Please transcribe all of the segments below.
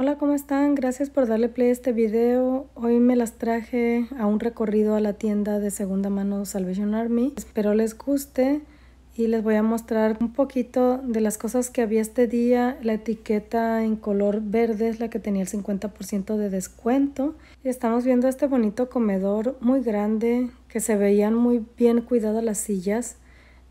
Hola, ¿cómo están? Gracias por darle play a este video. Hoy me las traje a un recorrido a la tienda de segunda mano Salvation Army. Espero les guste y les voy a mostrar un poquito de las cosas que había este día. La etiqueta en color verde es la que tenía el 50% de descuento. Y estamos viendo este bonito comedor muy grande que se veían muy bien cuidadas las sillas.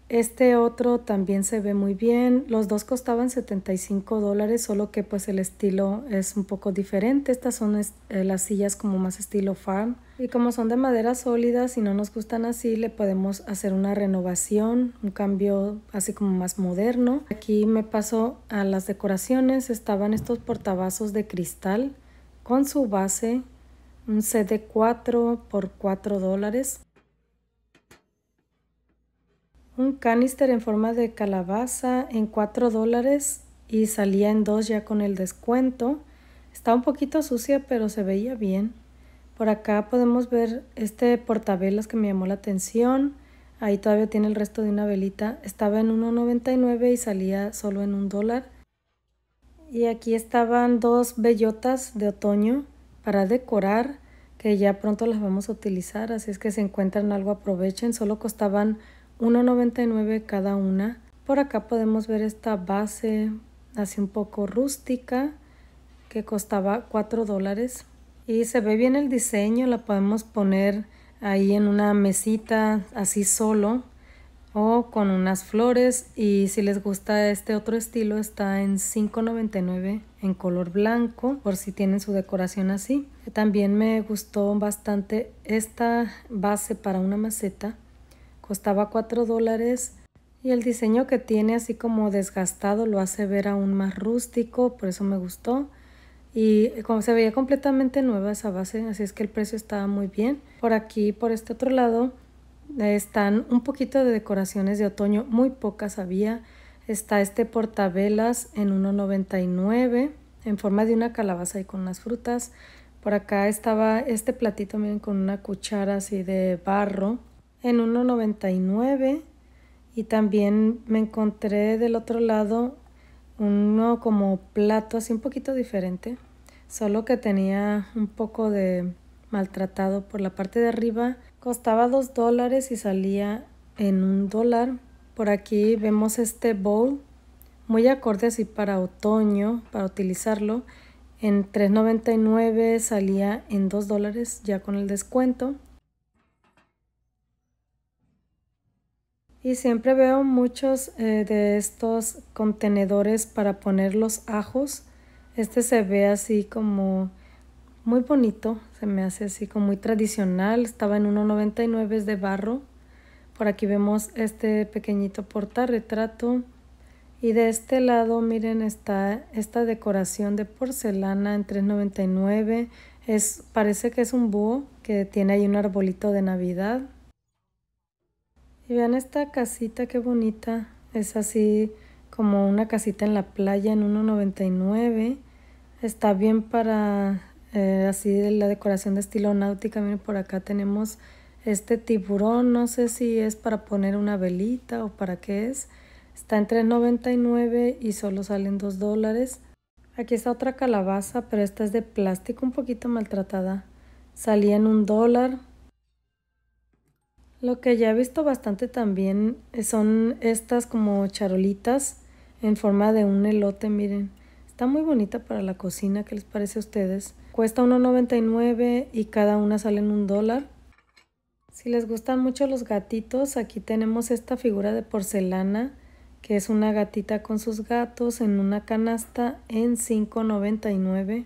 Este otro también se ve muy bien. Los dos costaban 75 dólares, solo que pues el estilo es un poco diferente. Estas son eh, las sillas como más estilo farm. Y como son de madera sólida, si no nos gustan así, le podemos hacer una renovación, un cambio así como más moderno. Aquí me paso a las decoraciones. Estaban estos portavasos de cristal con su base, un cd 4 por 4 dólares un canister en forma de calabaza en 4 dólares y salía en 2 ya con el descuento. Está un poquito sucia pero se veía bien. Por acá podemos ver este portavelas que me llamó la atención. Ahí todavía tiene el resto de una velita. Estaba en 1.99 y salía solo en 1 dólar. Y aquí estaban dos bellotas de otoño para decorar que ya pronto las vamos a utilizar. Así es que si encuentran algo aprovechen. Solo costaban 1.99 cada una. Por acá podemos ver esta base así un poco rústica que costaba 4 dólares. Y se ve bien el diseño, la podemos poner ahí en una mesita así solo o con unas flores y si les gusta este otro estilo está en $5.99 en color blanco por si tienen su decoración así. También me gustó bastante esta base para una maceta Costaba 4 dólares y el diseño que tiene así como desgastado lo hace ver aún más rústico, por eso me gustó. Y eh, como se veía completamente nueva esa base, así es que el precio estaba muy bien. Por aquí, por este otro lado, están un poquito de decoraciones de otoño, muy pocas había. Está este portavelas en 1.99 en forma de una calabaza y con las frutas. Por acá estaba este platito, miren, con una cuchara así de barro en 1.99 y también me encontré del otro lado uno como plato así un poquito diferente, solo que tenía un poco de maltratado por la parte de arriba. Costaba 2 dólares y salía en un dólar. Por aquí vemos este bowl muy acorde así para otoño, para utilizarlo. En $3.99 salía en 2 dólares ya con el descuento. Y siempre veo muchos eh, de estos contenedores para poner los ajos. Este se ve así como muy bonito, se me hace así como muy tradicional. Estaba en 1.99, es de barro. Por aquí vemos este pequeñito portarretrato. Y de este lado, miren, está esta decoración de porcelana en 3.99. Es, parece que es un búho que tiene ahí un arbolito de Navidad. Y vean esta casita, qué bonita. Es así como una casita en la playa en 1.99. Está bien para eh, así la decoración de estilo náutica. Miren, por acá tenemos este tiburón. No sé si es para poner una velita o para qué es. Está entre 99 y solo salen 2 dólares. Aquí está otra calabaza, pero esta es de plástico un poquito maltratada. Salía en un dólar, lo que ya he visto bastante también eh, son estas como charolitas en forma de un elote, miren. Está muy bonita para la cocina, ¿qué les parece a ustedes? Cuesta $1.99 y cada una sale en un dólar. Si les gustan mucho los gatitos, aquí tenemos esta figura de porcelana, que es una gatita con sus gatos en una canasta en $5.99.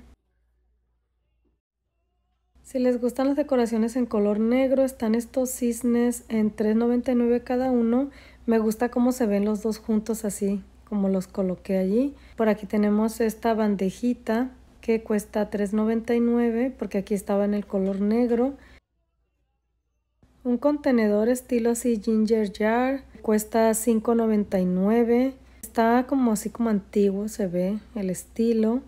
Si les gustan las decoraciones en color negro, están estos cisnes en $3.99 cada uno. Me gusta cómo se ven los dos juntos así, como los coloqué allí. Por aquí tenemos esta bandejita que cuesta $3.99 porque aquí estaba en el color negro. Un contenedor estilo así ginger jar cuesta $5.99. Está como así como antiguo se ve el estilo.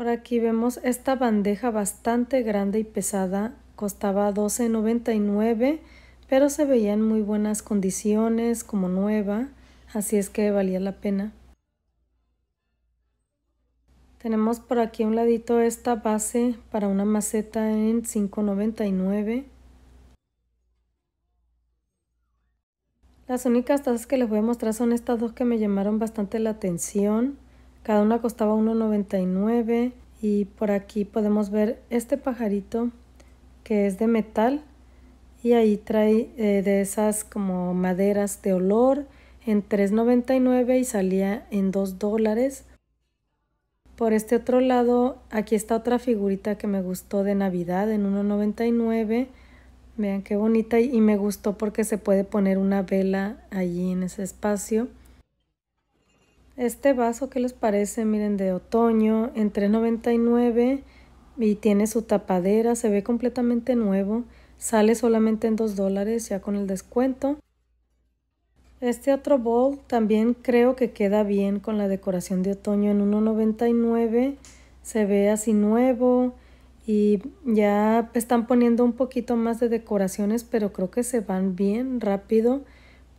Por aquí vemos esta bandeja bastante grande y pesada, costaba $12.99, pero se veía en muy buenas condiciones, como nueva, así es que valía la pena. Tenemos por aquí a un ladito esta base para una maceta en $5.99. Las únicas tazas que les voy a mostrar son estas dos que me llamaron bastante la atención. Cada una costaba 1,99 y por aquí podemos ver este pajarito que es de metal y ahí trae eh, de esas como maderas de olor en 3.99 y salía en 2 dólares. Por este otro lado, aquí está otra figurita que me gustó de Navidad en 1.99. Vean qué bonita y me gustó porque se puede poner una vela allí en ese espacio. Este vaso, ¿qué les parece? Miren, de otoño, entre $3.99 y tiene su tapadera, se ve completamente nuevo. Sale solamente en 2 dólares ya con el descuento. Este otro bowl también creo que queda bien con la decoración de otoño en $1.99. Se ve así nuevo y ya están poniendo un poquito más de decoraciones, pero creo que se van bien rápido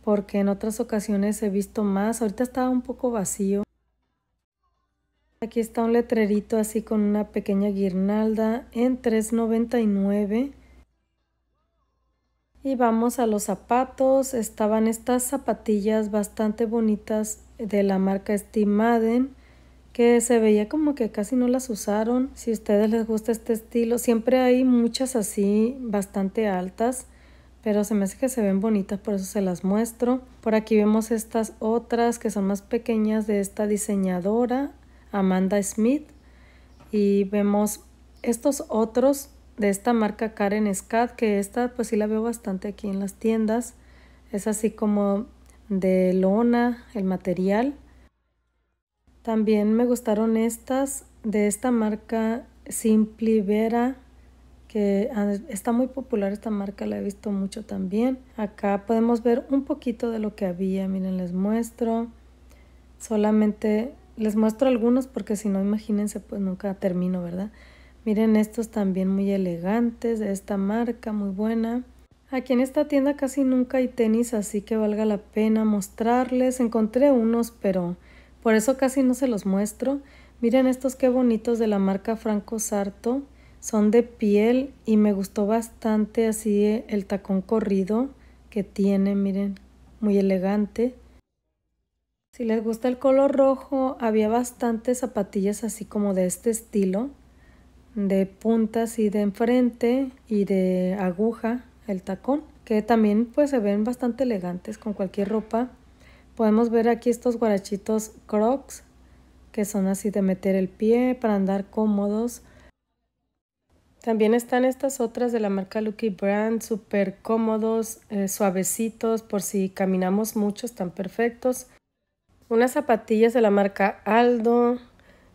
porque en otras ocasiones he visto más. Ahorita estaba un poco vacío. Aquí está un letrerito así con una pequeña guirnalda en $3.99. Y vamos a los zapatos. Estaban estas zapatillas bastante bonitas de la marca Steve Madden que se veía como que casi no las usaron. Si a ustedes les gusta este estilo, siempre hay muchas así bastante altas pero se me hace que se ven bonitas, por eso se las muestro. Por aquí vemos estas otras que son más pequeñas de esta diseñadora, Amanda Smith. Y vemos estos otros de esta marca Karen Scott, que esta pues sí la veo bastante aquí en las tiendas. Es así como de lona, el material. También me gustaron estas de esta marca Simply Vera que ah, está muy popular esta marca, la he visto mucho también. Acá podemos ver un poquito de lo que había, miren, les muestro. Solamente les muestro algunos porque si no, imagínense, pues nunca termino, ¿verdad? Miren estos también muy elegantes de esta marca, muy buena. Aquí en esta tienda casi nunca hay tenis, así que valga la pena mostrarles. Encontré unos, pero por eso casi no se los muestro. Miren estos qué bonitos de la marca Franco Sarto son de piel y me gustó bastante así eh, el tacón corrido que tiene, miren, muy elegante. Si les gusta el color rojo, había bastantes zapatillas así como de este estilo, de puntas y de enfrente y de aguja el tacón, que también pues se ven bastante elegantes con cualquier ropa. Podemos ver aquí estos guarachitos crocs, que son así de meter el pie para andar cómodos también están estas otras de la marca Lucky Brand, súper cómodos, eh, suavecitos, por si caminamos mucho, están perfectos. Unas zapatillas de la marca Aldo,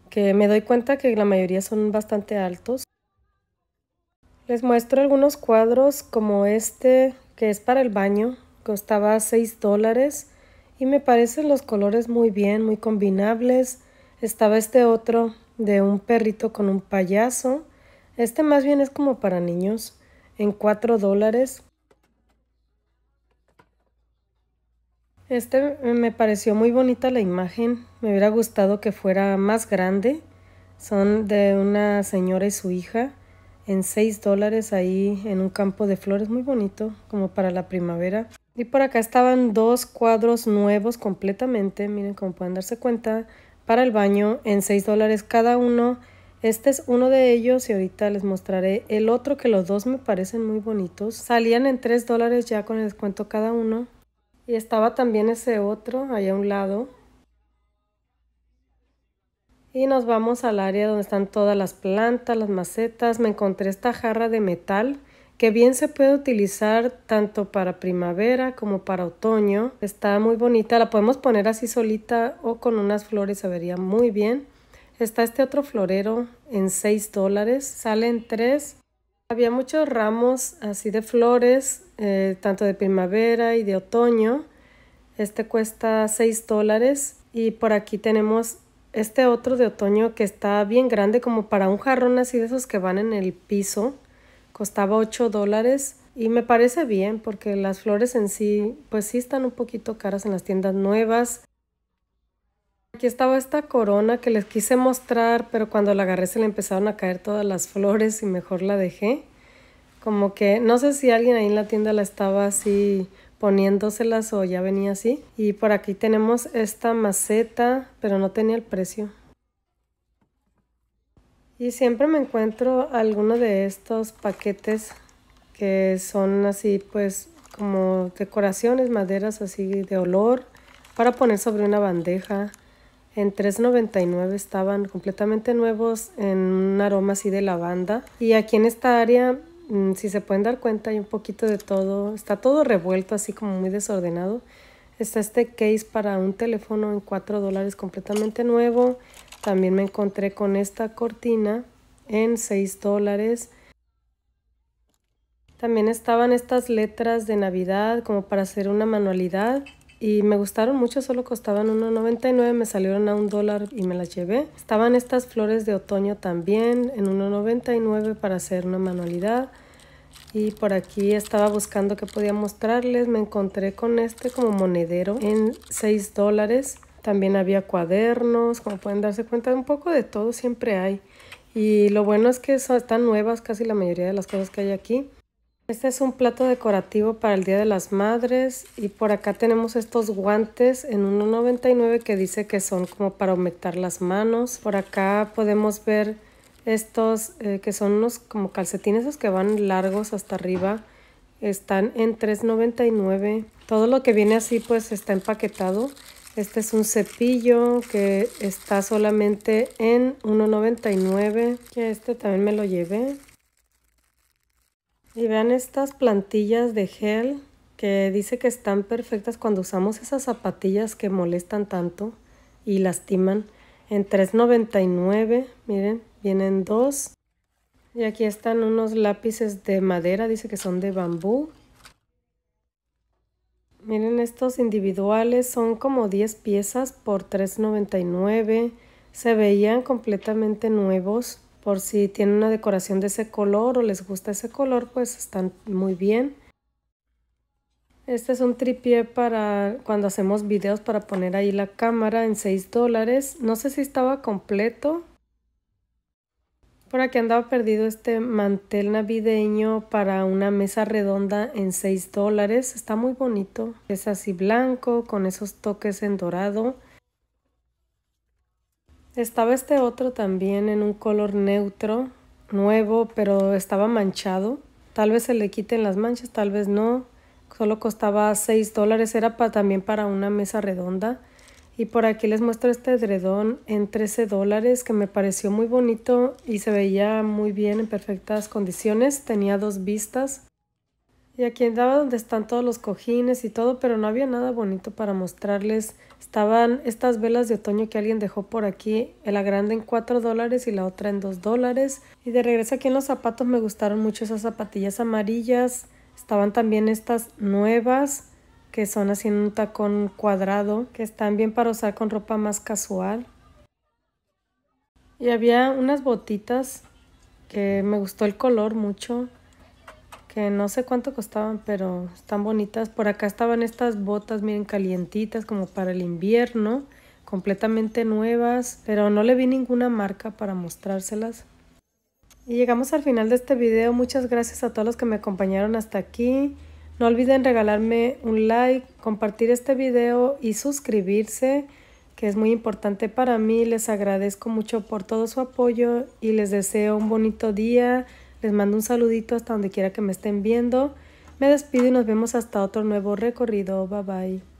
que me doy cuenta que la mayoría son bastante altos. Les muestro algunos cuadros como este, que es para el baño, costaba 6 dólares y me parecen los colores muy bien, muy combinables. Estaba este otro de un perrito con un payaso este más bien es como para niños, en 4 dólares. Este me pareció muy bonita la imagen, me hubiera gustado que fuera más grande. Son de una señora y su hija en 6 dólares ahí en un campo de flores muy bonito, como para la primavera. Y por acá estaban dos cuadros nuevos completamente, miren como pueden darse cuenta, para el baño en 6 dólares cada uno este es uno de ellos y ahorita les mostraré el otro que los dos me parecen muy bonitos. Salían en 3 dólares ya con el descuento cada uno. Y estaba también ese otro allá a un lado. Y nos vamos al área donde están todas las plantas, las macetas. Me encontré esta jarra de metal que bien se puede utilizar tanto para primavera como para otoño. Está muy bonita, la podemos poner así solita o con unas flores, se vería muy bien. Está este otro florero en 6 dólares, salen 3. Había muchos ramos así de flores, eh, tanto de primavera y de otoño. Este cuesta 6 dólares y por aquí tenemos este otro de otoño que está bien grande como para un jarrón así de esos que van en el piso. Costaba 8 dólares y me parece bien porque las flores en sí pues sí están un poquito caras en las tiendas nuevas Aquí estaba esta corona que les quise mostrar, pero cuando la agarré se le empezaron a caer todas las flores y mejor la dejé. Como que no sé si alguien ahí en la tienda la estaba así poniéndoselas o ya venía así. Y por aquí tenemos esta maceta, pero no tenía el precio. Y siempre me encuentro alguno de estos paquetes que son así pues como decoraciones, maderas así de olor para poner sobre una bandeja en 3.99 estaban completamente nuevos en un aroma así de lavanda. Y aquí en esta área, mm, si se pueden dar cuenta, hay un poquito de todo. Está todo revuelto así como muy desordenado. Está este case para un teléfono en 4 dólares completamente nuevo. También me encontré con esta cortina en 6 dólares. También estaban estas letras de Navidad como para hacer una manualidad y me gustaron mucho, solo costaban 1.99, me salieron a un dólar y me las llevé. Estaban estas flores de otoño también en 1.99 para hacer una manualidad. Y por aquí estaba buscando qué podía mostrarles, me encontré con este como monedero en 6 dólares. También había cuadernos, como pueden darse cuenta, un poco de todo siempre hay. Y lo bueno es que están nuevas casi la mayoría de las cosas que hay aquí. Este es un plato decorativo para el Día de las Madres y por acá tenemos estos guantes en 1.99 que dice que son como para aumentar las manos. Por acá podemos ver estos eh, que son unos como calcetines esos que van largos hasta arriba. Están en $3.99. Todo lo que viene así pues está empaquetado. Este es un cepillo que está solamente en $1.99. Que este también me lo llevé. Y vean estas plantillas de gel que dice que están perfectas cuando usamos esas zapatillas que molestan tanto y lastiman. En $3.99, miren, vienen dos. Y aquí están unos lápices de madera, dice que son de bambú. Miren, estos individuales son como 10 piezas por $3.99. Se veían completamente nuevos. Por si tienen una decoración de ese color o les gusta ese color, pues están muy bien. Este es un tripié para cuando hacemos videos para poner ahí la cámara en 6 dólares. No sé si estaba completo. Por aquí andaba perdido este mantel navideño para una mesa redonda en 6 dólares. Está muy bonito. Es así blanco con esos toques en dorado. Estaba este otro también en un color neutro, nuevo, pero estaba manchado. Tal vez se le quiten las manchas, tal vez no. Solo costaba 6 dólares, era también para una mesa redonda. Y por aquí les muestro este edredón en 13 dólares que me pareció muy bonito y se veía muy bien en perfectas condiciones. Tenía dos vistas. Y aquí andaba donde están todos los cojines y todo, pero no había nada bonito para mostrarles. Estaban estas velas de otoño que alguien dejó por aquí, la grande en 4 dólares y la otra en 2 dólares. Y de regreso aquí en los zapatos me gustaron mucho esas zapatillas amarillas. Estaban también estas nuevas, que son así en un tacón cuadrado, que están bien para usar con ropa más casual. Y había unas botitas que me gustó el color mucho que no sé cuánto costaban, pero están bonitas. Por acá estaban estas botas, miren, calientitas como para el invierno, completamente nuevas, pero no le vi ninguna marca para mostrárselas. Y llegamos al final de este video. Muchas gracias a todos los que me acompañaron hasta aquí. No olviden regalarme un like, compartir este video y suscribirse, que es muy importante para mí. Les agradezco mucho por todo su apoyo y les deseo un bonito día. Les mando un saludito hasta donde quiera que me estén viendo. Me despido y nos vemos hasta otro nuevo recorrido. Bye bye.